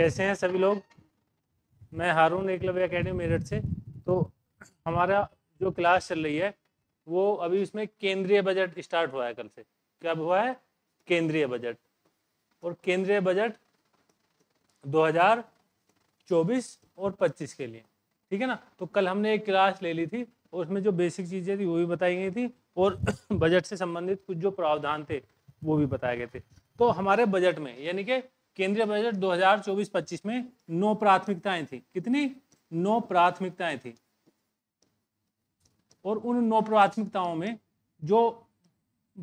कैसे हैं सभी लोग मैं हारून एकलव्य अकेडमी मेरठ से तो हमारा जो क्लास चल रही है वो अभी उसमें केंद्रीय बजट स्टार्ट हुआ है कल से क्या हुआ है केंद्रीय बजट और केंद्रीय बजट 2024 और 25 के लिए ठीक है ना तो कल हमने एक क्लास ले ली थी और उसमें जो बेसिक चीज़ें थी वो भी बताई गई थी और बजट से संबंधित कुछ जो प्रावधान थे वो भी बताए गए थे तो हमारे बजट में यानी कि केंद्रीय बजट 2024-25 में नौ प्राथमिकताएं थी कितनी नौ प्राथमिकताएं थी और उन नौ प्राथमिकताओं में जो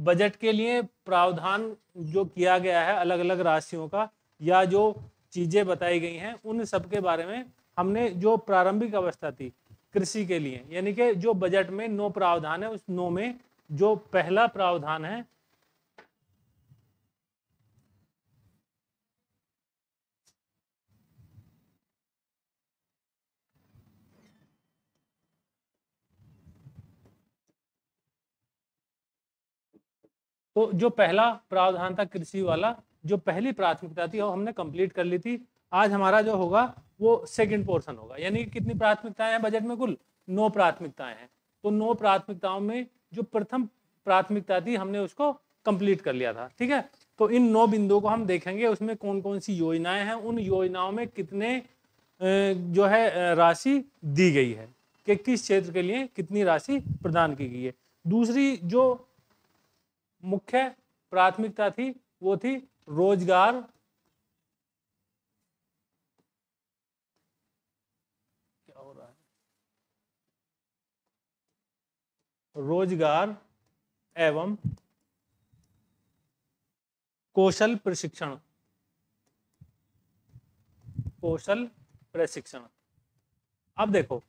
बजट के लिए प्रावधान जो किया गया है अलग अलग राशियों का या जो चीज़ें बताई गई हैं उन सब के बारे में हमने जो प्रारंभिक अवस्था थी कृषि के लिए यानी कि जो बजट में नौ प्रावधान है उस नौ में जो पहला प्रावधान है तो जो पहला प्रावधान था कृषि वाला जो पहली प्राथमिकता थी वो हमने कंप्लीट कर ली थी आज हमारा जो होगा वो सेकंड पोर्शन होगा यानी कितनी प्राथमिकताएं हैं बजट में कुल नौ प्राथमिकताएं हैं तो नौ प्राथमिकताओं में जो प्रथम प्राथमिकता थी हमने उसको कंप्लीट कर लिया था ठीक है तो इन नौ बिंदुओं को हम देखेंगे उसमें कौन कौन सी योजनाएं हैं उन योजनाओं में कितने जो है राशि दी गई है कि किस क्षेत्र के लिए कितनी राशि प्रदान की गई है दूसरी जो मुख्य प्राथमिकता थी वो थी रोजगार क्या हो रहा है रोजगार एवं कौशल प्रशिक्षण कौशल प्रशिक्षण अब देखो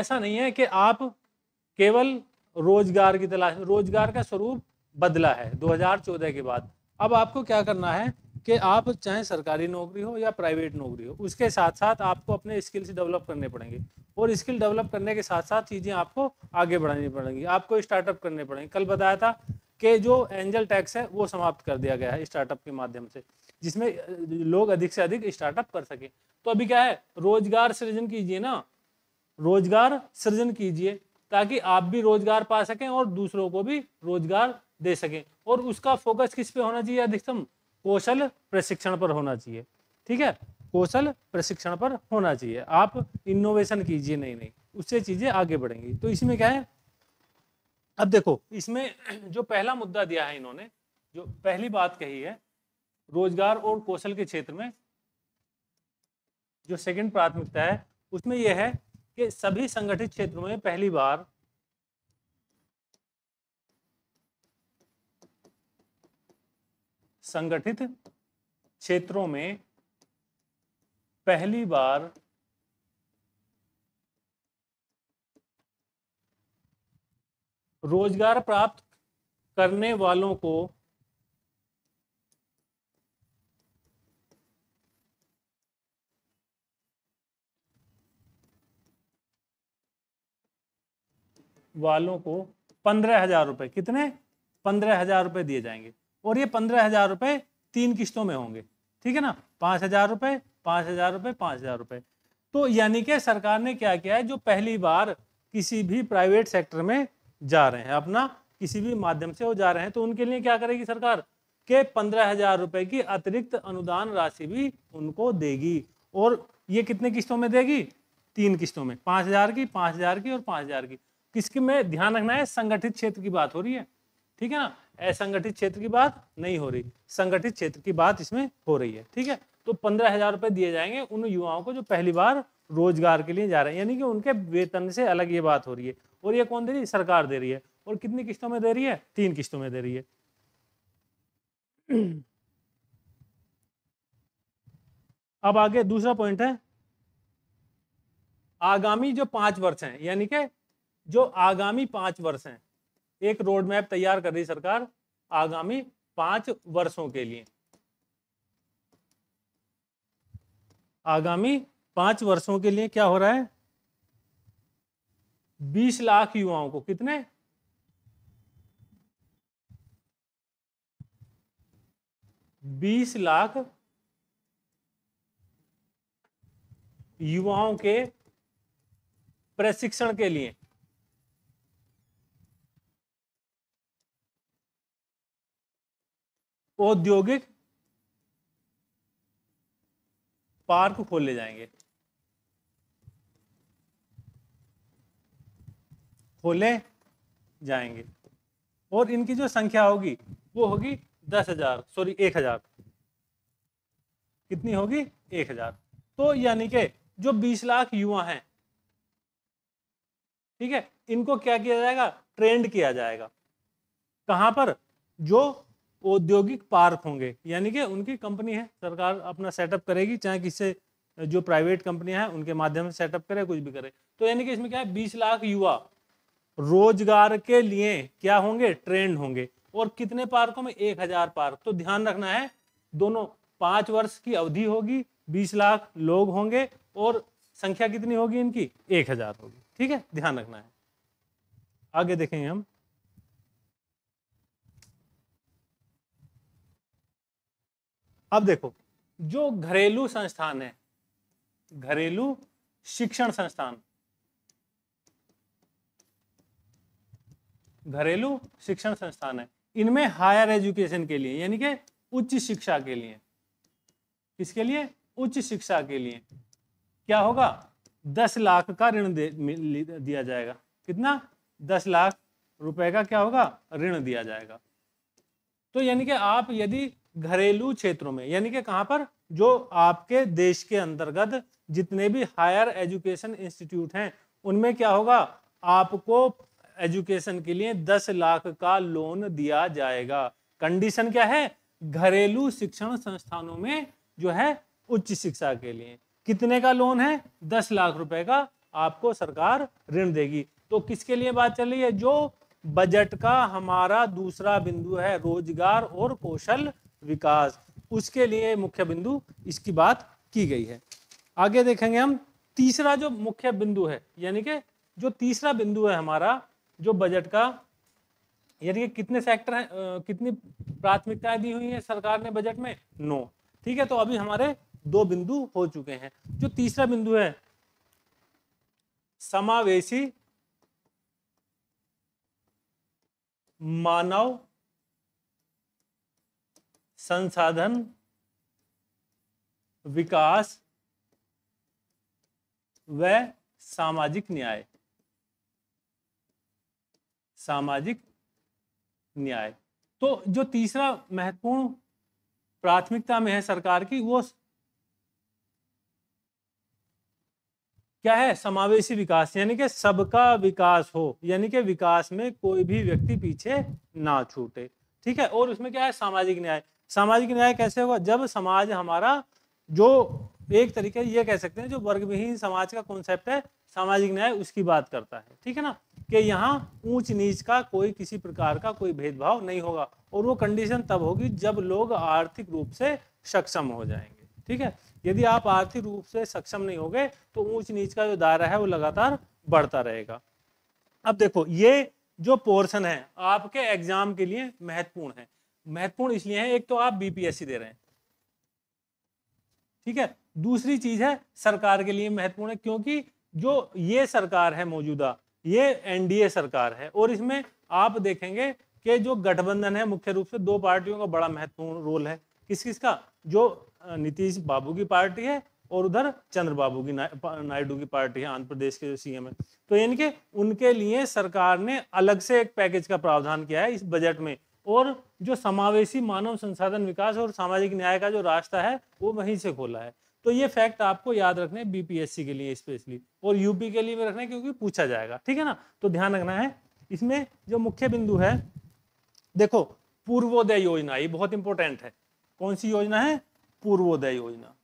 ऐसा नहीं है कि आप केवल रोजगार की तलाश में रोजगार का स्वरूप बदला है 2014 के बाद अब आपको क्या करना है कि आप चाहे सरकारी नौकरी हो या प्राइवेट नौकरी हो उसके साथ साथ आपको अपने स्किल्स डेवलप करने पड़ेंगे और स्किल डेवलप करने के साथ साथ चीज़ें आपको आगे बढ़ानी पड़ेंगी आपको स्टार्टअप करने पड़ेंगे कल बताया था कि जो एंजल टैक्स है वो समाप्त कर दिया गया है स्टार्टअप के माध्यम से जिसमें लोग अधिक से अधिक स्टार्टअप कर सके तो अभी क्या है रोजगार सृजन कीजिए ना रोजगार सृजन कीजिए ताकि आप भी रोजगार पा सकें और दूसरों को भी रोजगार दे सकें और उसका फोकस किस पे होना चाहिए अधिकतम कौशल प्रशिक्षण पर होना चाहिए ठीक है कौशल प्रशिक्षण पर होना चाहिए आप इनोवेशन कीजिए नहीं नहीं उससे चीजें आगे बढ़ेंगी तो इसमें क्या है अब देखो इसमें जो पहला मुद्दा दिया है इन्होंने जो पहली बात कही है रोजगार और कौशल के क्षेत्र में जो सेकंड प्राथमिकता है उसमें यह है कि सभी संगठित क्षेत्रों में पहली बार संगठित क्षेत्रों में पहली बार रोजगार प्राप्त करने वालों को वालों को पंद्रह हजार रुपए कितने पंद्रह हजार रुपए दिए जाएंगे और ये पंद्रह हजार रुपए तीन किस्तों में होंगे ठीक है ना पांच हजार रुपए पांच हजार रुपए पांच हजार रुपए तो यानी कि सरकार ने क्या किया है जो पहली बार किसी भी प्राइवेट सेक्टर में जा रहे हैं अपना किसी भी माध्यम से वो जा रहे हैं तो उनके लिए क्या करेगी सरकार के पंद्रह हजार रुपए की अतिरिक्त अनुदान राशि भी उनको देगी और ये कितने किस्तों में देगी तीन किस्तों में पांच हजार की पांच हजार की और पांच हजार की किसके में ध्यान रखना है संगठित क्षेत्र की बात हो रही है ठीक है ना असंगठित क्षेत्र की बात नहीं हो रही संगठित क्षेत्र की बात इसमें हो रही है ठीक है तो पंद्रह हजार रुपए दिए जाएंगे उन युवाओं को जो पहली बार रोजगार के लिए जा रहे हैं यानी कि उनके वेतन से अलग ये बात हो रही है और ये कौन दे रही है सरकार दे रही है और कितनी किस्तों में दे रही है तीन किस्तों में दे रही है अब आगे दूसरा पॉइंट है आगामी जो पांच वर्ष हैं यानी कि जो आगामी पांच वर्ष हैं एक रोड मैप तैयार कर रही सरकार आगामी पांच वर्षों के लिए आगामी पांच वर्षों के लिए क्या हो रहा है बीस लाख युवाओं को कितने बीस लाख युवाओं के प्रशिक्षण के लिए औद्योगिक पार्क खोले जाएंगे खोले जाएंगे और इनकी जो संख्या होगी वो होगी दस हजार सॉरी एक हजार कितनी होगी एक हजार तो यानी के जो बीस लाख युवा हैं ठीक है इनको क्या किया जाएगा ट्रेंड किया जाएगा कहां पर जो औद्योगिक पार्क होंगे यानी कि उनकी कंपनी है सरकार अपना सेटअप करेगी चाहे किसी जो प्राइवेट कंपनियां है उनके माध्यम से सेटअप करे कुछ भी करे तो यानी कि इसमें क्या है बीस लाख युवा रोजगार के लिए क्या होंगे ट्रेंड होंगे और कितने पार्कों में एक हजार पार्क तो ध्यान रखना है दोनों पांच वर्ष की अवधि होगी बीस लाख लोग होंगे और संख्या कितनी होगी इनकी एक हजार होगी ठीक है ध्यान रखना है आगे देखेंगे हम अब देखो जो घरेलू संस्थान है घरेलू शिक्षण संस्थान घरेलू शिक्षण संस्थान है इनमें हायर एजुकेशन के लिए यानी कि उच्च शिक्षा के लिए किसके लिए उच्च शिक्षा के लिए क्या होगा दस लाख का ऋण दिया जाएगा कितना दस लाख रुपए का क्या होगा ऋण दिया जाएगा तो यानी कि आप यदि घरेलू क्षेत्रों में यानी कि कहाँ पर जो आपके देश के अंतर्गत जितने भी हायर एजुकेशन इंस्टीट्यूट हैं उनमें क्या होगा आपको एजुकेशन के लिए दस लाख का लोन दिया जाएगा कंडीशन क्या है घरेलू शिक्षण संस्थानों में जो है उच्च शिक्षा के लिए कितने का लोन है दस लाख रुपए का आपको सरकार ऋण देगी तो किसके लिए बात चल रही है जो बजट का हमारा दूसरा बिंदु है रोजगार और कौशल विकास उसके लिए मुख्य बिंदु इसकी बात की गई है आगे देखेंगे हम तीसरा जो मुख्य बिंदु है यानी कि जो तीसरा बिंदु है हमारा जो बजट का यानी कि कितने सेक्टर हैं कितनी प्राथमिकताएं दी हुई है सरकार ने बजट में नो ठीक है तो अभी हमारे दो बिंदु हो चुके हैं जो तीसरा बिंदु है समावेशी मानव संसाधन विकास व सामाजिक न्याय सामाजिक न्याय तो जो तीसरा महत्वपूर्ण प्राथमिकता में है सरकार की वो क्या है समावेशी विकास यानी कि सबका विकास हो यानी कि विकास में कोई भी व्यक्ति पीछे ना छूटे ठीक है और उसमें क्या है सामाजिक न्याय सामाजिक न्याय कैसे होगा जब समाज हमारा जो एक तरीके ये कह सकते हैं जो वर्गविहीन समाज का कॉन्सेप्ट है सामाजिक न्याय उसकी बात करता है ठीक है ना कि यहाँ ऊंच नीच का कोई किसी प्रकार का कोई भेदभाव नहीं होगा और वो कंडीशन तब होगी जब लोग आर्थिक रूप से सक्षम हो जाएंगे ठीक है यदि आप आर्थिक रूप से सक्षम नहीं होगे तो ऊंच नीच का जो दायरा है वो लगातार बढ़ता रहेगा अब देखो ये जो पोर्शन है आपके एग्जाम के लिए महत्वपूर्ण है महत्वपूर्ण इसलिए है एक तो आप बीपीएससी दे रहे हैं ठीक है दूसरी चीज है सरकार के लिए महत्वपूर्ण है क्योंकि जो ये सरकार है मौजूदा ये एनडीए सरकार है और इसमें आप देखेंगे कि जो गठबंधन है मुख्य रूप से दो पार्टियों का बड़ा महत्वपूर्ण रोल है किस किस का जो नीतीश बाबू की पार्टी है और उधर चंद्र बाबू की नायडू की पार्टी है आंध्र प्रदेश के जो सीएम है तो यानी उनके लिए सरकार ने अलग से एक पैकेज का प्रावधान किया है इस बजट में और जो समावेशी मानव संसाधन विकास और सामाजिक न्याय का जो रास्ता है वो वहीं से खोला है तो ये फैक्ट आपको याद रखने बीपीएससी के लिए स्पेशली और यूपी के लिए भी रखना क्योंकि पूछा जाएगा ठीक है ना तो ध्यान रखना है इसमें जो मुख्य बिंदु है देखो पूर्वोदय योजना ये बहुत इंपॉर्टेंट है कौन सी योजना है पूर्वोदय योजना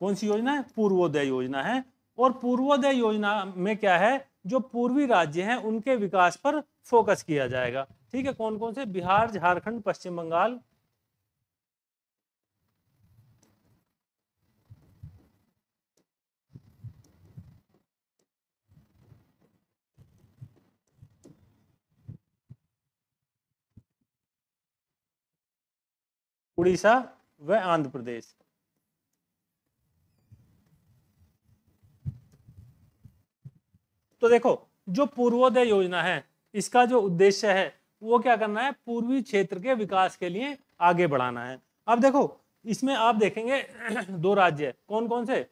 कौन सी योजना है पूर्वोदय योजना है और पूर्वोदय योजना में क्या है जो पूर्वी राज्य हैं उनके विकास पर फोकस किया जाएगा ठीक है कौन कौन से बिहार झारखंड पश्चिम बंगाल उड़ीसा व आंध्र प्रदेश तो देखो जो पूर्वोदय योजना है इसका जो उद्देश्य है वो क्या करना है पूर्वी क्षेत्र के विकास के लिए आगे बढ़ाना है अब देखो इसमें आप देखेंगे दो राज्य कौन कौन से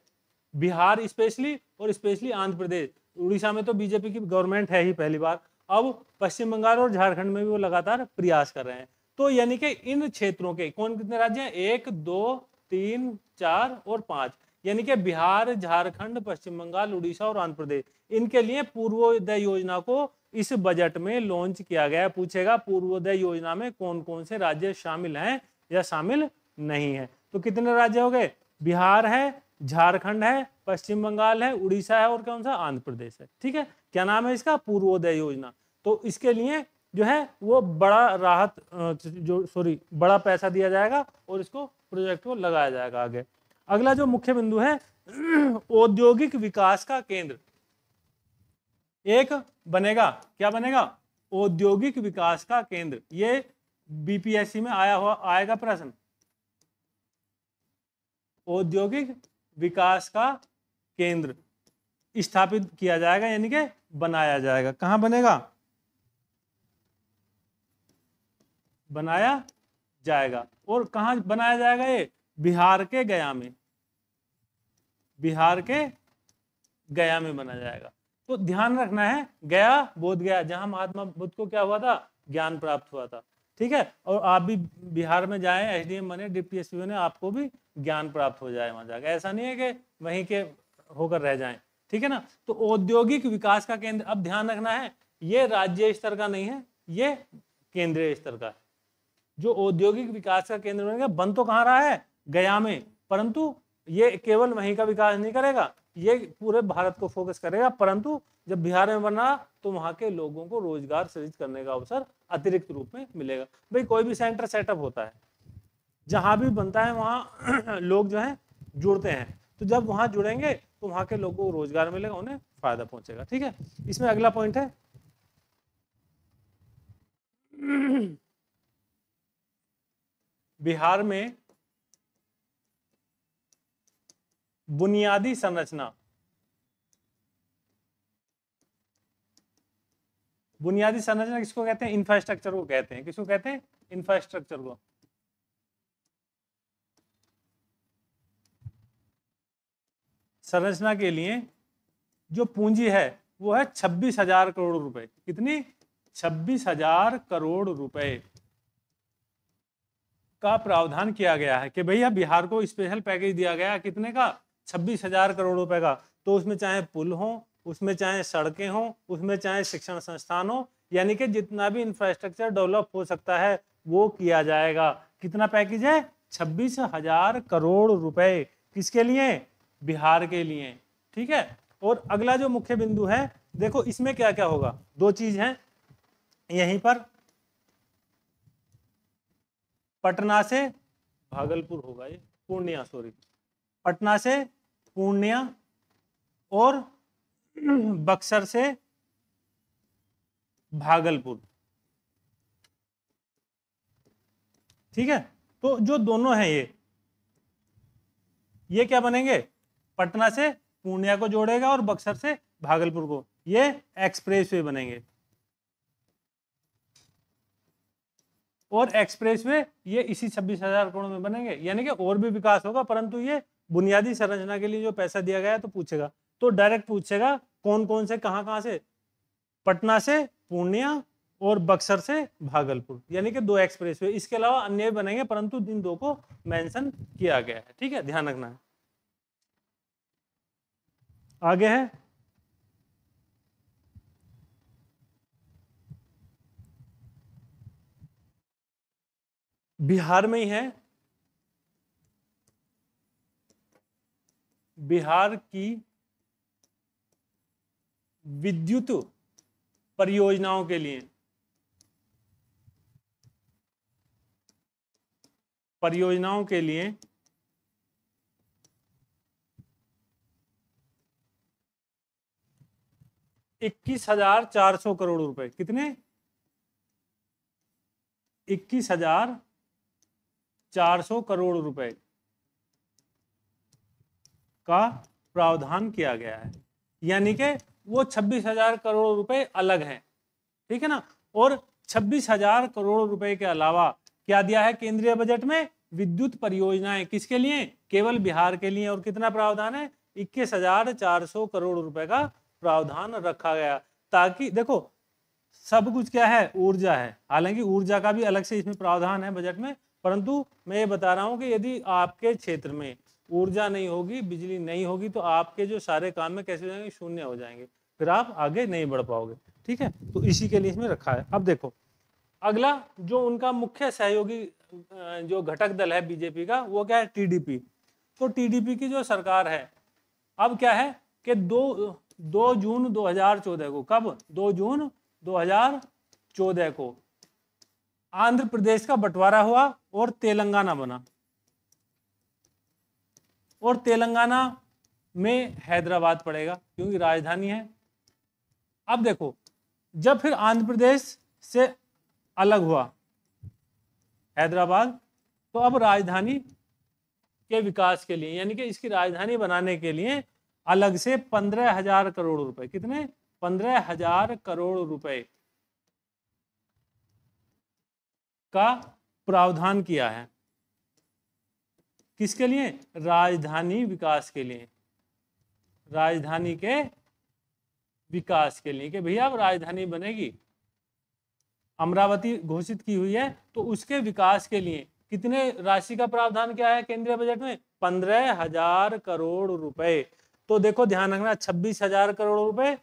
बिहार स्पेशली और स्पेशली आंध्र प्रदेश उड़ीसा में तो बीजेपी की गवर्नमेंट है ही पहली बार अब पश्चिम बंगाल और झारखंड में भी वो लगातार प्रयास कर रहे हैं तो यानी कि इन क्षेत्रों के कौन कितने राज्य हैं एक दो तीन चार और पांच यानी कि बिहार झारखंड पश्चिम बंगाल उड़ीसा और आंध्र प्रदेश इनके लिए पूर्वोदय योजना को इस बजट में लॉन्च किया गया पूछेगा पूर्वोदय योजना में कौन कौन से राज्य शामिल हैं या शामिल नहीं है तो कितने राज्य हो गए बिहार है झारखंड है पश्चिम बंगाल है उड़ीसा है और कौन सा आंध्र प्रदेश है ठीक है क्या नाम है इसका पूर्वोदय योजना तो इसके लिए जो है वो बड़ा राहत जो सॉरी बड़ा पैसा दिया जाएगा और इसको प्रोजेक्ट को लगाया जाएगा आगे अगला जो मुख्य बिंदु है औद्योगिक विकास का केंद्र एक बनेगा क्या बनेगा औद्योगिक विकास का केंद्र ये बीपीएससी में आया हुआ आएगा प्रश्न औद्योगिक विकास का केंद्र स्थापित किया जाएगा यानी कि बनाया जाएगा कहां बनेगा बनाया जाएगा और कहा बनाया जाएगा ये बिहार के गया में बिहार के गया में बना जाएगा तो ध्यान रखना है गया बोध गया जहां महात्मा बुद्ध को क्या हुआ था ज्ञान प्राप्त हुआ था ठीक है और आप भी बिहार में जाएं एच डी एम बने डिप्टी बने आपको भी ज्ञान प्राप्त हो जाए वहां जाकर ऐसा नहीं है कि वहीं के होकर रह जाएं ठीक है ना तो औद्योगिक विकास का केंद्र अब ध्यान रखना है ये राज्य स्तर का नहीं है ये केंद्रीय स्तर का है जो औद्योगिक विकास का केंद्र बनेगा बन तो कहाँ रहा है गया में परंतु ये केवल वहीं का विकास नहीं करेगा ये पूरे भारत को फोकस करेगा परंतु जब बिहार में बना तो वहाँ के लोगों को रोजगार सृजित करने का अवसर अतिरिक्त रूप में मिलेगा भाई कोई भी सेंटर सेटअप होता है जहाँ भी बनता है वहाँ लोग जो है जुड़ते हैं तो जब वहाँ जुड़ेंगे तो वहाँ के लोगों को रोजगार मिलेगा उन्हें फायदा पहुंचेगा ठीक है इसमें अगला पॉइंट है बिहार में बुनियादी संरचना बुनियादी संरचना किसको कहते हैं इंफ्रास्ट्रक्चर को कहते हैं किसको कहते हैं इंफ्रास्ट्रक्चर को संरचना के लिए जो पूंजी है वो है छब्बीस हजार करोड़ रुपए कितनी छब्बीस हजार करोड़ रुपए का प्रावधान किया गया है कि भैया बिहार को स्पेशल पैकेज दिया गया कितने का छब्बीस हजार करोड़ रुपए का तो उसमें चाहे पुल हो उसमें चाहे सड़कें हों उसमें चाहे शिक्षण संस्थान हो यानी कि जितना भी इंफ्रास्ट्रक्चर डेवलप हो सकता है वो किया जाएगा कितना पैकेज है छब्बीस हजार करोड़ रुपए किसके लिए बिहार के लिए ठीक है और अगला जो मुख्य बिंदु है देखो इसमें क्या क्या होगा दो चीज है यहीं पर पटना से भागलपुर होगा ये पूर्णिया सॉरी पटना से पूर्णिया और बक्सर से भागलपुर ठीक है तो जो दोनों हैं ये ये क्या बनेंगे पटना से पूर्णिया को जोड़ेगा और बक्सर से भागलपुर को ये एक्सप्रेसवे बनेंगे और एक्सप्रेसवे ये इसी छब्बीस हजार करोड़ में बनेंगे यानी कि और भी विकास होगा परंतु ये बुनियादी संरचना के लिए जो पैसा दिया गया तो पूछेगा तो डायरेक्ट पूछेगा कौन कौन से कहां कहां से पटना से पूर्णिया और बक्सर से भागलपुर यानी कि दो एक्सप्रेस वे इसके अलावा अन्य भी बनेंगे परंतु इन दो को मेंशन किया गया है ठीक है ध्यान रखना है आगे है बिहार में ही है बिहार की विद्युत परियोजनाओं के लिए परियोजनाओं के लिए इक्कीस हजार चार सौ करोड़ रुपए कितने इक्कीस हजार चार सौ करोड़ रुपए का प्रावधान किया गया है यानी कि वो छब्बीस हजार करोड़ रुपए अलग हैं ठीक है ना और छब्बीस हजार करोड़ रुपए के अलावा क्या दिया है केंद्रीय बजट में विद्युत परियोजनाएं किसके लिए केवल बिहार के लिए और कितना प्रावधान है इक्कीस हजार चार सौ करोड़ रुपए का प्रावधान रखा गया ताकि देखो सब कुछ क्या है ऊर्जा है हालांकि ऊर्जा का भी अलग से इसमें प्रावधान है बजट में परंतु मैं ये बता रहा हूँ कि यदि आपके क्षेत्र में ऊर्जा नहीं होगी बिजली नहीं होगी तो आपके जो सारे काम में कैसे हो जाएंगे शून्य हो जाएंगे फिर आप आगे नहीं बढ़ पाओगे ठीक है तो इसी के लिए इसमें रखा है अब देखो अगला जो उनका मुख्य सहयोगी जो घटक दल है बीजेपी का वो क्या है टीडीपी तो टीडीपी की जो सरकार है अब क्या है कि दो दो जून 2014 को कब दो जून 2014 को आंध्र प्रदेश का बंटवारा हुआ और तेलंगाना बना और तेलंगाना में हैदराबाद पड़ेगा क्योंकि राजधानी है अब देखो जब फिर आंध्र प्रदेश से अलग हुआ हैदराबाद तो अब राजधानी के विकास के लिए यानी कि इसकी राजधानी बनाने के लिए अलग से पंद्रह हजार करोड़ रुपए कितने पंद्रह हजार करोड़ रुपए का प्रावधान किया है किसके लिए राजधानी विकास के लिए राजधानी के विकास के लिए कि भैया अब राजधानी बनेगी अमरावती घोषित की हुई है तो उसके विकास के लिए कितने राशि का प्रावधान क्या है केंद्रीय बजट में पंद्रह हजार करोड़ रुपए तो देखो ध्यान रखना छब्बीस हजार करोड़ रुपए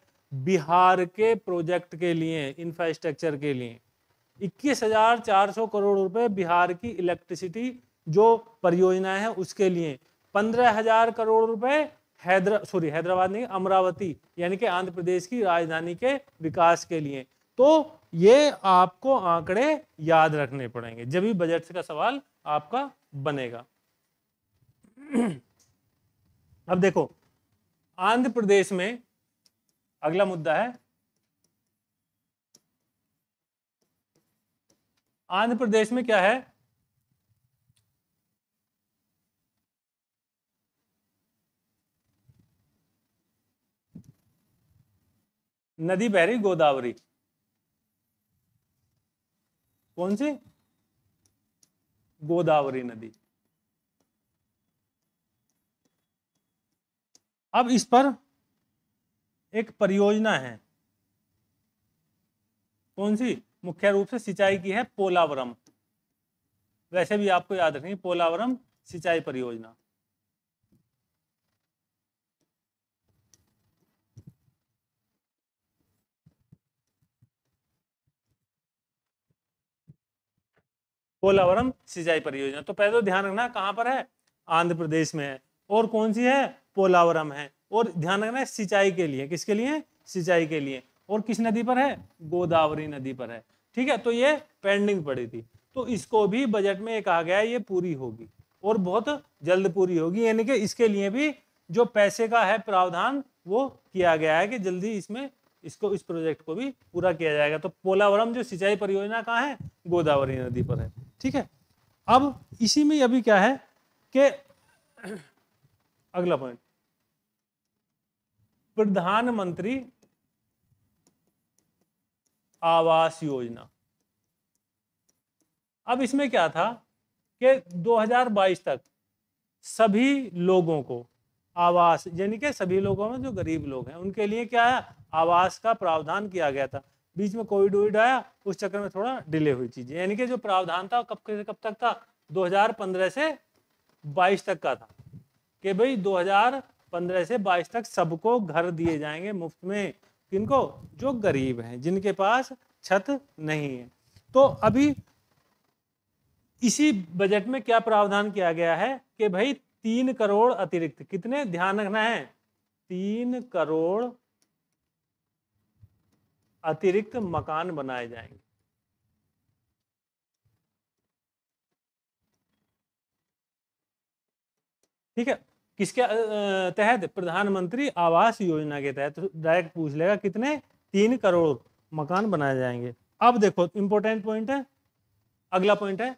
बिहार के प्रोजेक्ट के लिए इंफ्रास्ट्रक्चर के लिए इक्कीस हजार चार सौ करोड़ रुपए बिहार की इलेक्ट्रिसिटी जो परियोजना है उसके लिए पंद्रह हजार करोड़ रुपए हैदरा सॉरी हैदराबाद नहीं अमरावती यानी कि आंध्र प्रदेश की राजधानी के विकास के लिए तो ये आपको आंकड़े याद रखने पड़ेंगे जब भी बजट का सवाल आपका बनेगा अब देखो आंध्र प्रदेश में अगला मुद्दा है आंध्र प्रदेश में क्या है नदी बह रही गोदावरी कौन सी गोदावरी नदी अब इस पर एक परियोजना है कौन सी मुख्य रूप से सिंचाई की है पोलावरम वैसे भी आपको याद रखनी पोलावरम सिंचाई परियोजना कोलावरम सिंचाई परियोजना तो पहले तो ध्यान रखना कहाँ पर है आंध्र प्रदेश में है और कौन सी है पोलावरम है और ध्यान रखना है सिंचाई के लिए किसके लिए सिंचाई के लिए और किस नदी पर है गोदावरी नदी पर है ठीक है तो ये पेंडिंग पड़ी थी तो इसको भी बजट में एक कहा गया ये पूरी होगी और बहुत जल्द पूरी होगी यानी कि इसके लिए भी जो पैसे का है प्रावधान वो किया गया है कि जल्दी इसमें इसको इस प्रोजेक्ट को भी पूरा किया जाएगा तो पोलावरम जो सिंचाई परियोजना कहाँ है गोदावरी नदी पर है ठीक है अब इसी में अभी क्या है कि अगला पॉइंट प्रधानमंत्री आवास योजना अब इसमें क्या था कि 2022 तक सभी लोगों को आवास यानी कि सभी लोगों में जो गरीब लोग हैं उनके लिए क्या है आवास का प्रावधान किया गया था बीच में कोविड उविड आया उस चक्कर में थोड़ा डिले हुई चीजें यानी कि जो प्रावधान था कब से कब तक था 2015 से 22 तक का था कि भाई 2015 से 22 तक सबको घर दिए जाएंगे मुफ्त में किनको जो गरीब हैं जिनके पास छत नहीं है तो अभी इसी बजट में क्या प्रावधान किया गया है कि भाई तीन करोड़ अतिरिक्त कितने ध्यान रखना है तीन करोड़ अतिरिक्त मकान बनाए जाएंगे ठीक है किसके तहत प्रधानमंत्री आवास योजना के तहत डायरेक्ट पूछ लेगा कितने तीन करोड़ मकान बनाए जाएंगे अब देखो इंपॉर्टेंट पॉइंट है अगला पॉइंट है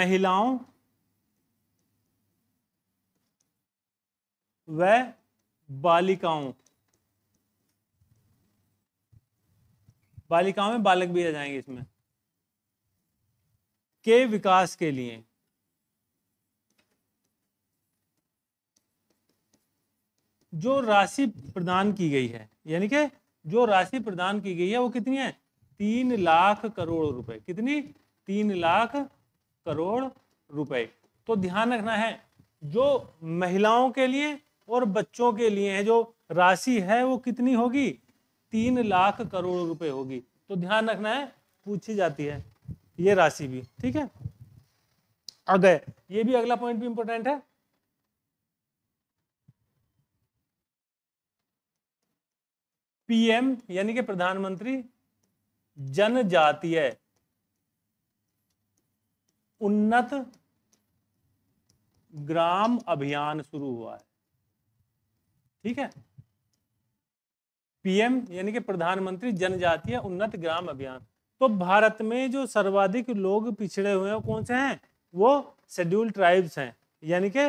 महिलाओं व बालिकाओं बालिकाओं में बालक भी आ जाएंगे इसमें के विकास के लिए जो राशि प्रदान की गई है यानी कि जो राशि प्रदान की गई है वो कितनी है तीन लाख करोड़ रुपए कितनी तीन लाख करोड़ रुपए तो ध्यान रखना है जो महिलाओं के लिए और बच्चों के लिए है जो राशि है वो कितनी होगी तीन लाख करोड़ रुपए होगी तो ध्यान रखना है पूछी जाती है ये राशि भी ठीक है अगर ये भी अगला पॉइंट भी इंपॉर्टेंट है पीएम यानी कि प्रधानमंत्री जनजातीय उन्नत ग्राम अभियान शुरू हुआ है ठीक है पीएम यानी कि प्रधानमंत्री जनजातीय उन्नत ग्राम अभियान तो भारत में जो सर्वाधिक लोग पिछड़े हुए हैं कौन से हैं वो शेड्यूल ट्राइब्स हैं यानी कि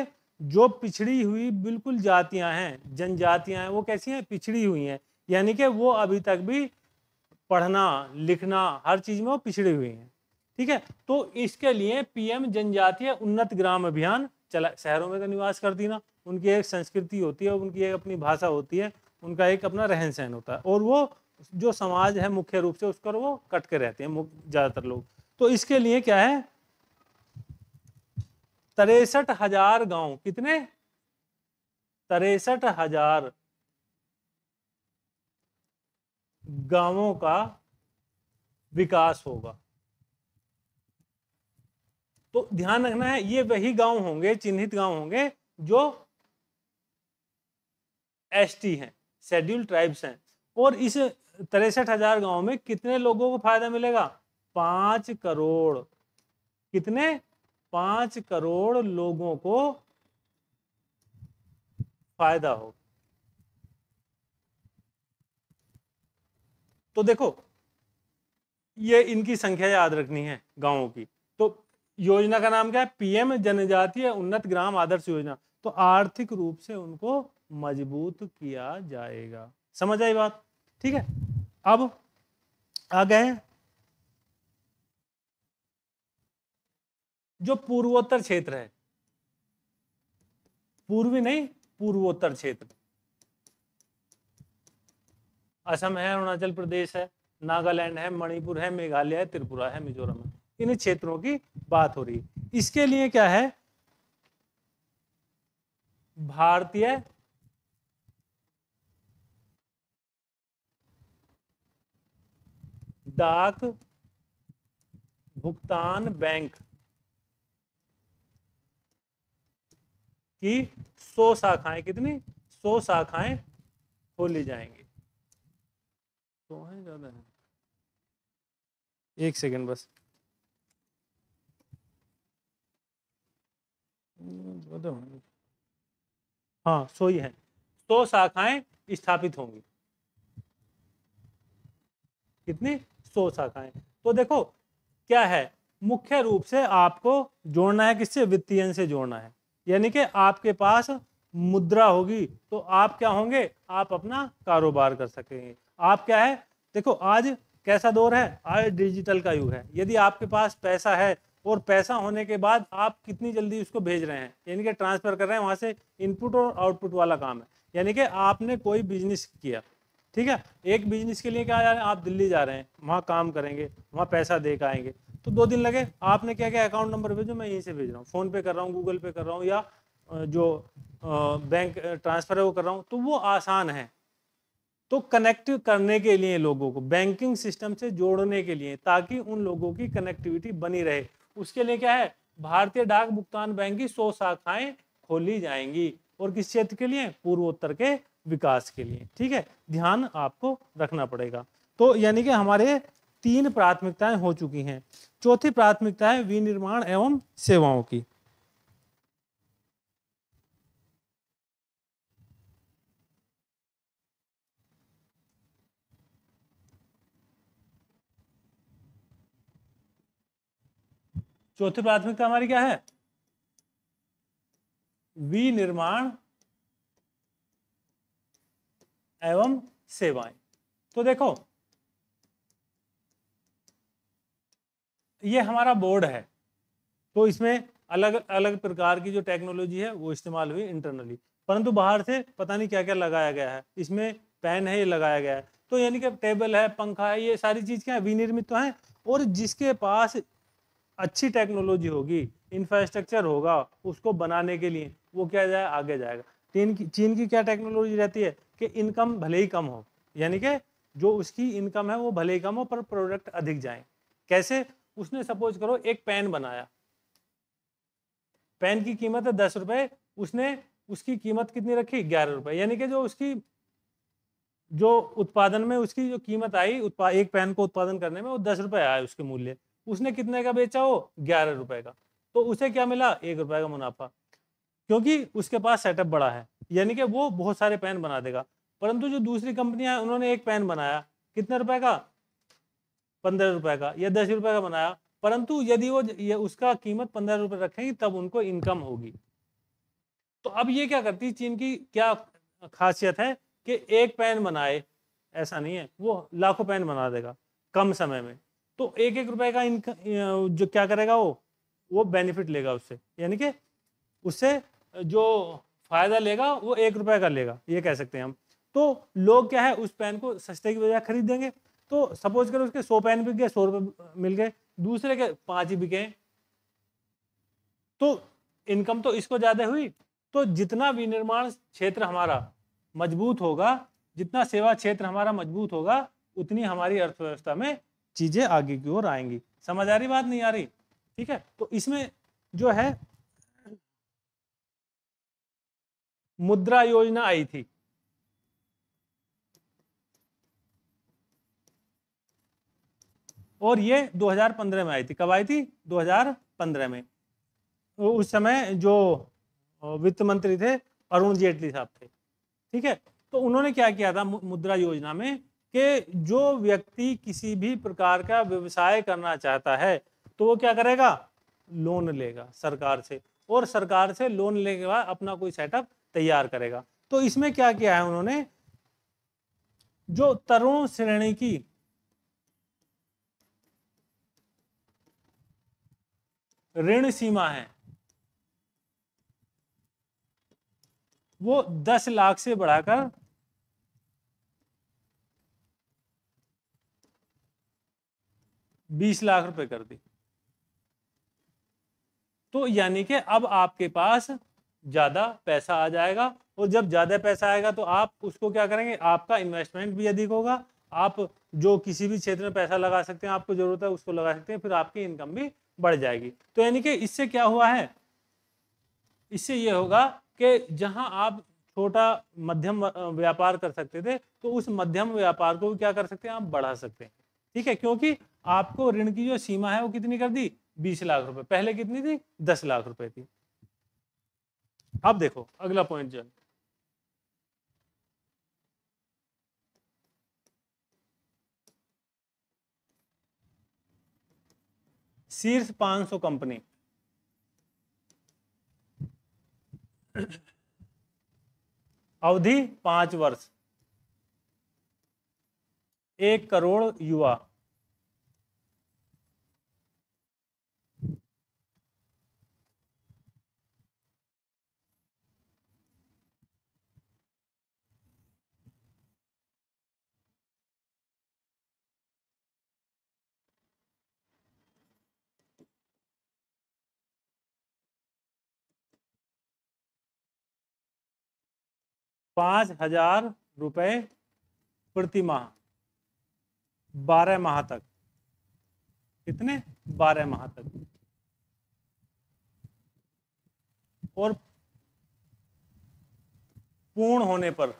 जो पिछड़ी हुई बिल्कुल जातियां हैं जनजातियां हैं वो कैसी हैं पिछड़ी हुई हैं यानी कि वो अभी तक भी पढ़ना लिखना हर चीज़ में वो पिछड़ी हुई हैं ठीक है तो इसके लिए पीएम जनजातीय उन्नत ग्राम अभियान चला शहरों में तो निवास करती ना उनकी एक संस्कृति होती है उनकी एक अपनी भाषा होती है उनका एक अपना रहन सहन होता है और वो जो समाज है मुख्य रूप से उसका वो कट के रहते हैं ज़्यादातर लोग तो इसके लिए क्या है तिरसठ हजार गांव कितने तिरसठ हजार गांवों का विकास होगा तो ध्यान रखना है ये वही गांव होंगे चिन्हित गांव होंगे जो एसटी हैं शेड्यूल ट्राइब्स हैं और इस तिरसठ हजार गाँव में कितने लोगों को फायदा मिलेगा पांच करोड़ कितने पांच करोड़ लोगों को फायदा हो तो देखो ये इनकी संख्या याद रखनी है गांवों की तो योजना का नाम क्या है पीएम जनजातीय उन्नत ग्राम आदर्श योजना तो आर्थिक रूप से उनको मजबूत किया जाएगा समझ आई बात ठीक है अब आ गए जो पूर्वोत्तर क्षेत्र है पूर्वी नहीं पूर्वोत्तर क्षेत्र असम है अरुणाचल प्रदेश है नागालैंड है मणिपुर है मेघालय है त्रिपुरा है मिजोरम है इन क्षेत्रों की बात हो रही है इसके लिए क्या है भारतीय डाक भुगतान बैंक की सो शाखाएं कितनी सो शाखाएं खोली जाएंगी तो है ज्यादा है एक सेकंड बस हाँ सो ही है सौ शाखाएं स्थापित होंगी कितनी सौ शाखाएं तो देखो क्या है मुख्य रूप से आपको जोड़ना है किससे वित्तीय से जोड़ना है यानी कि आपके पास मुद्रा होगी तो आप क्या होंगे आप अपना कारोबार कर सकेंगे आप क्या है देखो आज कैसा दौर है आज डिजिटल का युग है यदि आपके पास पैसा है और पैसा होने के बाद आप कितनी जल्दी उसको भेज रहे हैं यानी कि ट्रांसफर कर रहे हैं वहां से इनपुट और आउटपुट वाला काम है यानी कि आपने कोई बिजनेस किया ठीक है एक बिजनेस के लिए क्या जा रहे हैं आप दिल्ली जा रहे हैं वहाँ काम करेंगे वहाँ पैसा दे आएंगे तो दो दिन लगे आपने क्या क्या अकाउंट नंबर भेजो मैं यहीं से भेज रहा हूँ फोन पे कर रहा हूँ गूगल पे कर रहा हूँ या जो बैंक ट्रांसफर है वो कर रहा हूँ तो वो आसान है तो कनेक्ट करने के लिए लोगों को बैंकिंग सिस्टम से जोड़ने के लिए ताकि उन लोगों की कनेक्टिविटी बनी रहे उसके लिए क्या है भारतीय डाक भुगतान बैंक की सौ शाखाएं खोली जाएंगी और किस क्षेत्र के लिए पूर्वोत्तर के विकास के लिए ठीक है ध्यान आपको रखना पड़ेगा तो यानी कि हमारे तीन प्राथमिकताएं हो चुकी हैं चौथी प्राथमिकता है विनिर्माण एवं सेवाओं की चौथी प्राथमिकता हमारी क्या है विनिर्माण एवं सेवाएं तो देखो ये हमारा बोर्ड है तो इसमें अलग अलग प्रकार की जो टेक्नोलॉजी है वो इस्तेमाल हुई इंटरनली परंतु बाहर से पता नहीं क्या क्या लगाया गया है इसमें पेन है ये लगाया गया है तो यानी कि टेबल है पंखा है ये सारी चीज़ क्या है विनिर्मित तो है और जिसके पास अच्छी टेक्नोलॉजी होगी इंफ्रास्ट्रक्चर होगा उसको बनाने के लिए वो क्या जाए आगे जाएगा चीन की चीन की क्या टेक्नोलॉजी रहती है कि इनकम भले ही कम हो यानी कि जो उसकी इनकम है वो भले ही कम हो पर प्रोडक्ट अधिक जाए कैसे उसने सपोज करो एक पेन बनाया पेन की कीमत है दस रुपए उसने उसकी कीमत कितनी रखी ग्यारह रुपए यानी कि जो उसकी जो उत्पादन में उसकी जो कीमत आई एक पेन को उत्पादन करने में वो दस रुपए आया उसके मूल्य उसने कितने का बेचा हो ग्यारह रुपए का तो उसे क्या मिला एक रुपए का मुनाफा क्योंकि उसके पास सेटअप बड़ा है यानी कि वो बहुत सारे पेन बना देगा परंतु जो दूसरी कंपनियां हैं उन्होंने एक पेन बनाया कितने रुपए का पंद्रह रुपए का या दस रुपए का बनाया परंतु यदि वो ये उसका कीमत पंद्रह रुपए रखेंगी तब उनको इनकम होगी तो अब ये क्या करती चीन की क्या खासियत है कि एक पेन बनाए ऐसा नहीं है वो लाखों पेन बना देगा कम समय में तो एक एक रुपए का इनकम जो क्या करेगा वो वो बेनिफिट लेगा उससे यानी कि उससे जो फ़ायदा लेगा वो एक रुपये का लेगा ये कह सकते हैं हम तो लोग क्या है उस पेन को सस्ते की बजाय खरीदेंगे तो सपोज करो उसके सौ पेन बिक गए सौ रुपए मिल गए दूसरे के पांच ही बिके तो इनकम तो इसको ज़्यादा हुई तो जितना विनिर्माण क्षेत्र हमारा मजबूत होगा जितना सेवा क्षेत्र हमारा मजबूत होगा उतनी हमारी अर्थव्यवस्था में चीज़ें आगे की ओर आएंगी समझ आ रही बात नहीं आ रही ठीक है तो इसमें जो है मुद्रा योजना आई थी और ये 2015 में आई थी कब आई थी 2015 में उस समय जो वित्त मंत्री थे अरुण जेटली साहब थे ठीक है तो उन्होंने क्या किया था मुद्रा योजना में कि जो व्यक्ति किसी भी प्रकार का व्यवसाय करना चाहता है तो वो क्या करेगा लोन लेगा सरकार से और सरकार से लोन लेने के बाद अपना कोई सेटअप तैयार करेगा तो इसमें क्या किया है उन्होंने जो तरुण श्रेणी की ऋण सीमा है वो दस लाख से बढ़ाकर बीस लाख रुपए कर दी तो यानी कि अब आपके पास ज़्यादा पैसा आ जाएगा और जब ज़्यादा पैसा आएगा तो आप उसको क्या करेंगे आपका इन्वेस्टमेंट भी अधिक होगा आप जो किसी भी क्षेत्र में पैसा लगा सकते हैं आपको जरूरत है उसको लगा सकते हैं फिर आपकी इनकम भी बढ़ जाएगी तो यानी कि इससे क्या हुआ है इससे ये होगा कि जहां आप छोटा मध्यम व्यापार कर सकते थे तो उस मध्यम व्यापार को भी क्या कर सकते हैं आप बढ़ा सकते हैं ठीक है क्योंकि आपको ऋण की जो सीमा है वो कितनी कर दी बीस लाख रुपए पहले कितनी थी दस लाख रुपए थी अब देखो अगला पॉइंट जो है शीर्ष 500 कंपनी अवधि पांच वर्ष एक करोड़ युवा पाँच हजार रुपये प्रति माह बारह माह तक कितने बारह माह तक और पूर्ण होने पर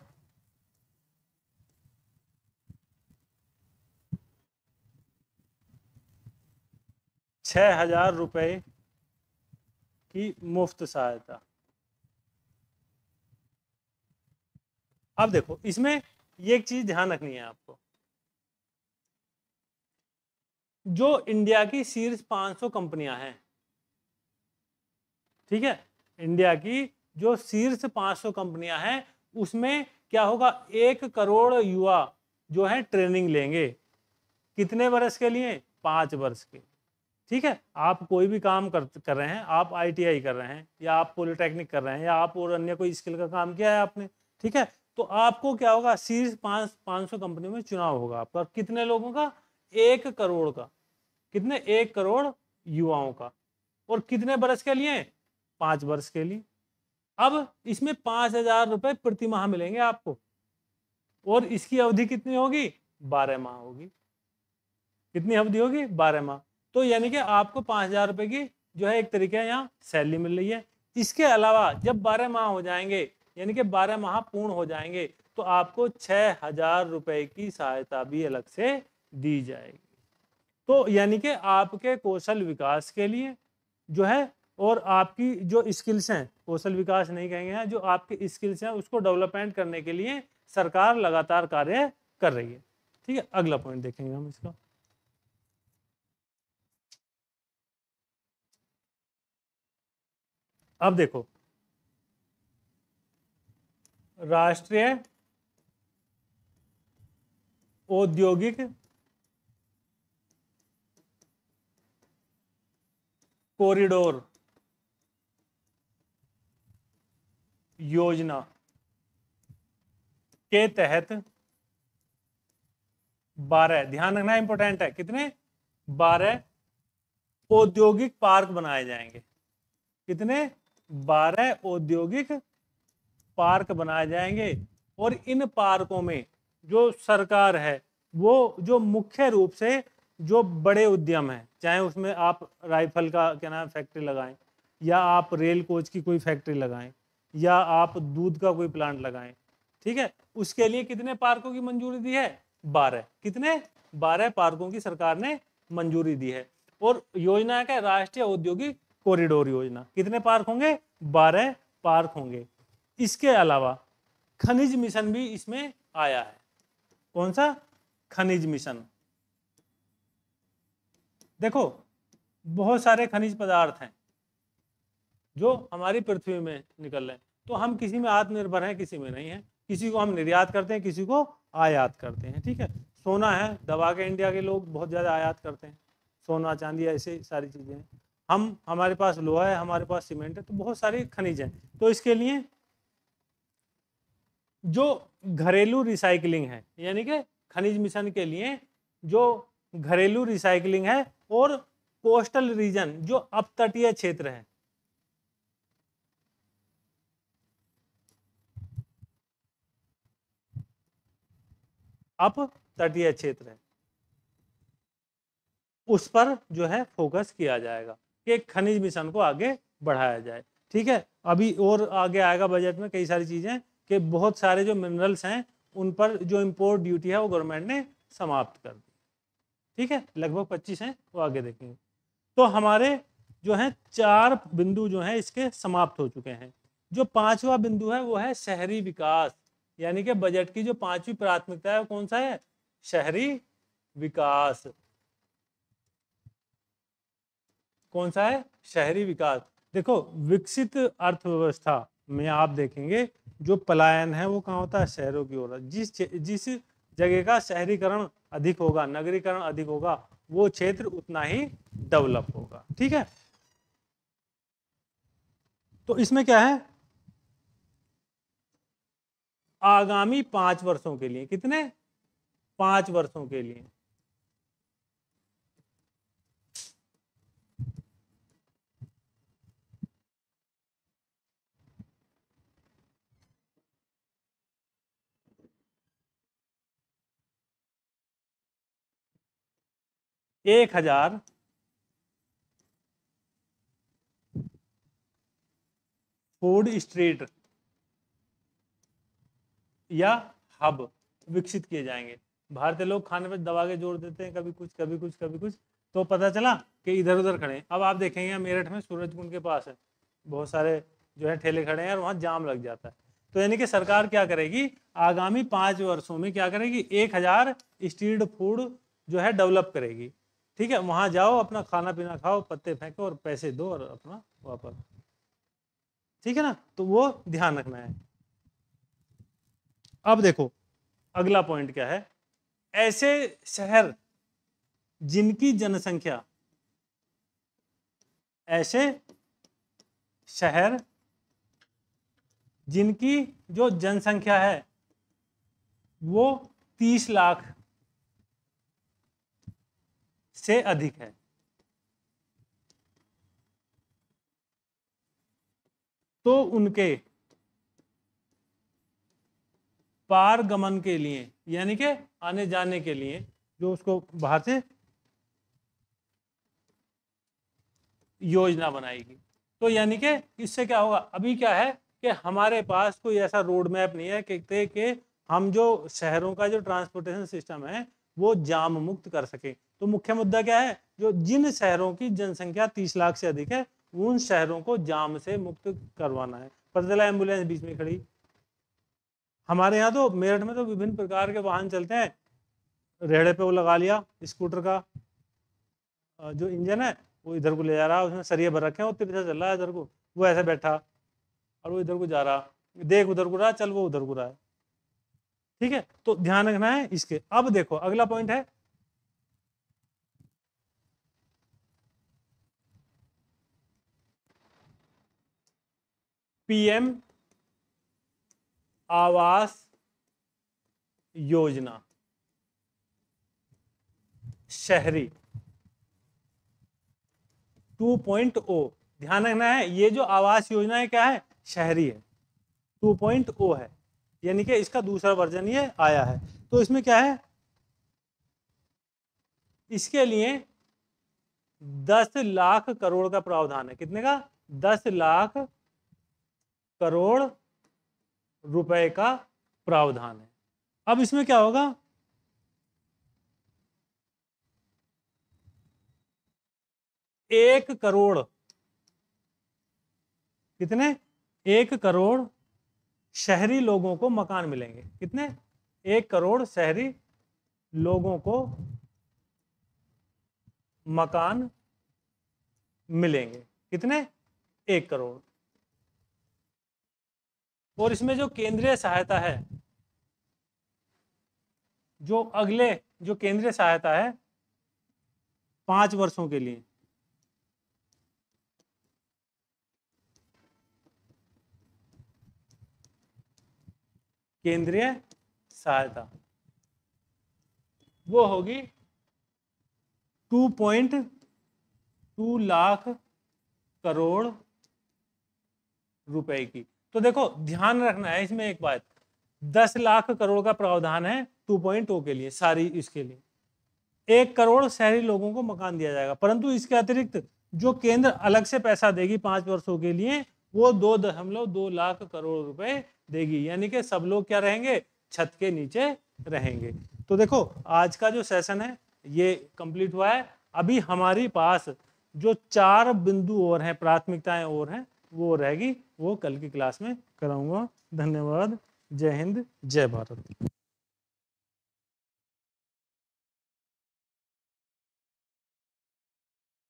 छह हजार रुपये की मुफ्त सहायता अब देखो इसमें ये एक चीज ध्यान रखनी है आपको जो इंडिया की शीर्ष 500 कंपनियां हैं ठीक है इंडिया की जो शीर्ष 500 कंपनियां हैं उसमें क्या होगा एक करोड़ युवा जो है ट्रेनिंग लेंगे कितने वर्ष के लिए पांच वर्ष के ठीक है आप कोई भी काम कर कर रहे हैं आप आईटीआई कर रहे हैं या आप पॉलिटेक्निक कर रहे हैं या आप और अन्य कोई स्किल का काम किया है आपने ठीक है तो आपको क्या होगा शीर्ष पांच पांच सौ कंपनियों में चुनाव होगा आपका कितने लोगों का एक करोड़ का कितने एक करोड़ युवाओं का और कितने वर्ष के लिए पांच वर्ष के लिए अब इसमें पांच हजार रुपए प्रति माह मिलेंगे आपको और इसकी अवधि कितनी होगी बारह माह होगी कितनी अवधि होगी बारह माह तो यानी कि आपको पांच हजार रुपए की जो है एक तरीके यहाँ सैलरी मिल रही है इसके अलावा जब बारह माह हो जाएंगे यानी कि बारह माह पूर्ण हो जाएंगे तो आपको छः हजार रुपये की सहायता भी अलग से दी जाएगी तो यानी कि आपके कौशल विकास के लिए जो है और आपकी जो स्किल्स हैं कौशल विकास नहीं कहेंगे हैं जो आपके स्किल्स हैं उसको डेवलपमेंट करने के लिए सरकार लगातार कार्य कर रही है ठीक है अगला पॉइंट देखेंगे हम इसका अब देखो राष्ट्रीय औद्योगिक कॉरिडोर योजना के तहत बारह ध्यान रखना इंपॉर्टेंट है कितने बारह औद्योगिक पार्क बनाए जाएंगे कितने बारह औद्योगिक पार्क बनाए जाएंगे और इन पार्कों में जो सरकार है वो जो मुख्य रूप से जो बड़े उद्यम हैं चाहे उसमें आप राइफल का क्या नाम फैक्ट्री लगाएं या आप रेल कोच की कोई फैक्ट्री लगाएं या आप दूध का कोई प्लांट लगाएं ठीक है उसके लिए कितने पार्कों की मंजूरी दी है बारह कितने बारह पार्कों की सरकार ने मंजूरी दी है और योजना है राष्ट्रीय औद्योगिक कॉरिडोर योजना कितने पार्क होंगे बारह पार्क होंगे इसके अलावा खनिज मिशन भी इसमें आया है कौन सा खनिज मिशन देखो बहुत सारे खनिज पदार्थ हैं जो हमारी पृथ्वी में निकल रहे हैं तो हम किसी में आत्मनिर्भर हैं किसी में नहीं है किसी को हम निर्यात करते हैं किसी को आयात करते हैं ठीक है सोना है दबा के इंडिया के लोग बहुत ज़्यादा आयात करते हैं सोना चांदी ऐसे सारी चीज़ें हम हमारे पास लोहा है हमारे पास सीमेंट है तो बहुत सारे खनिज हैं तो इसके लिए जो घरेलू रिसाइकलिंग है यानी कि खनिज मिशन के लिए जो घरेलू रिसाइकलिंग है और कोस्टल रीजन जो अपतटीय क्षेत्र है अप तटीय क्षेत्र है उस पर जो है फोकस किया जाएगा कि खनिज मिशन को आगे बढ़ाया जाए ठीक है अभी और आगे आएगा बजट में कई सारी चीजें कि बहुत सारे जो मिनरल्स हैं उन पर जो इम्पोर्ट ड्यूटी है वो गवर्नमेंट ने समाप्त कर दी ठीक है लगभग पच्चीस हैं वो आगे देखेंगे तो हमारे जो हैं चार बिंदु जो हैं इसके समाप्त हो चुके हैं जो पांचवा बिंदु है वो है शहरी विकास यानी कि बजट की जो पांचवी प्राथमिकता है वो कौन सा है शहरी विकास कौन सा है शहरी विकास देखो विकसित अर्थव्यवस्था में आप देखेंगे जो पलायन है वो कहाँ होता है शहरों की ओर जिस जिस जगह का शहरीकरण अधिक होगा नगरीकरण अधिक होगा वो क्षेत्र उतना ही डेवलप होगा ठीक है तो इसमें क्या है आगामी पांच वर्षों के लिए कितने पांच वर्षों के लिए एक हजार फूड स्ट्रीट या हब विकसित किए जाएंगे भारतीय लोग खाने पर दबा के जोड़ देते हैं कभी कुछ कभी कुछ कभी कुछ तो पता चला कि इधर उधर खड़े अब आप देखेंगे मेरठ में सूरज कुंड के पास है बहुत सारे जो है ठेले खड़े हैं और वहां जाम लग जाता है तो यानी कि सरकार क्या करेगी आगामी पांच वर्षों में क्या करेगी एक हजार स्ट्रीट फूड जो है डेवलप करेगी ठीक है वहाँ जाओ अपना खाना पीना खाओ पत्ते फेंको और पैसे दो और अपना वापस ठीक है ना तो वो ध्यान रखना है अब देखो अगला पॉइंट क्या है ऐसे शहर जिनकी जनसंख्या ऐसे शहर जिनकी जो जनसंख्या है वो तीस लाख से अधिक है तो उनके पारगमन के लिए यानी के आने जाने के लिए जो उसको बाहर से योजना बनाएगी तो यानी कि इससे क्या होगा अभी क्या है कि हमारे पास कोई ऐसा रोड मैप नहीं है कि, कि हम जो शहरों का जो ट्रांसपोर्टेशन सिस्टम है वो जाम मुक्त कर सके तो मुख्य मुद्दा क्या है जो जिन शहरों की जनसंख्या तीस लाख से अधिक है उन शहरों को जाम से मुक्त करवाना है पतला एम्बुलेंस बीच में खड़ी हमारे यहाँ तो मेरठ में तो विभिन्न प्रकार के वाहन चलते हैं रेहड़े पे वो लगा लिया स्कूटर का जो इंजन है वो इधर को ले जा रहा है उसमें सरिया भर रखे हैं वो चल रहा है इधर को वो ऐसे बैठा और वो इधर को जा रहा देख उधर को रहा चल वो उधर को रहा है ठीक है तो ध्यान रखना है इसके अब देखो अगला पॉइंट है पीएम आवास योजना शहरी 2.0 ध्यान रखना है ये जो आवास योजना है क्या है शहरी है 2.0 है यानी कि इसका दूसरा वर्जन ये आया है तो इसमें क्या है इसके लिए दस लाख करोड़ का प्रावधान है कितने का दस लाख करोड़ रुपए का प्रावधान है अब इसमें क्या होगा एक करोड़ कितने एक करोड़ शहरी लोगों को मकान मिलेंगे कितने एक करोड़ शहरी लोगों को मकान मिलेंगे कितने एक करोड़ और इसमें जो केंद्रीय सहायता है जो अगले जो केंद्रीय सहायता है पांच वर्षों के लिए केंद्रीय सहायता वो होगी two point two lakh crore रुपए की तो देखो ध्यान रखना है इसमें एक बात दस लाख करोड़ का प्रावधान है टू पॉइंट टू के लिए सारी इसके लिए एक करोड़ शहरी लोगों को मकान दिया जाएगा परंतु इसके अतिरिक्त जो केंद्र अलग से पैसा देगी पांच वर्षों के लिए वो दो दशमलव दो लाख करोड़ रुपए देगी यानी कि सब लोग क्या रहेंगे छत के नीचे रहेंगे तो देखो आज का जो सेशन है ये कंप्लीट हुआ है अभी हमारे पास जो चार बिंदु और हैं प्राथमिकताएं और हैं वो रहेगी वो कल की क्लास में कराऊंगा धन्यवाद जय हिंद जय भारत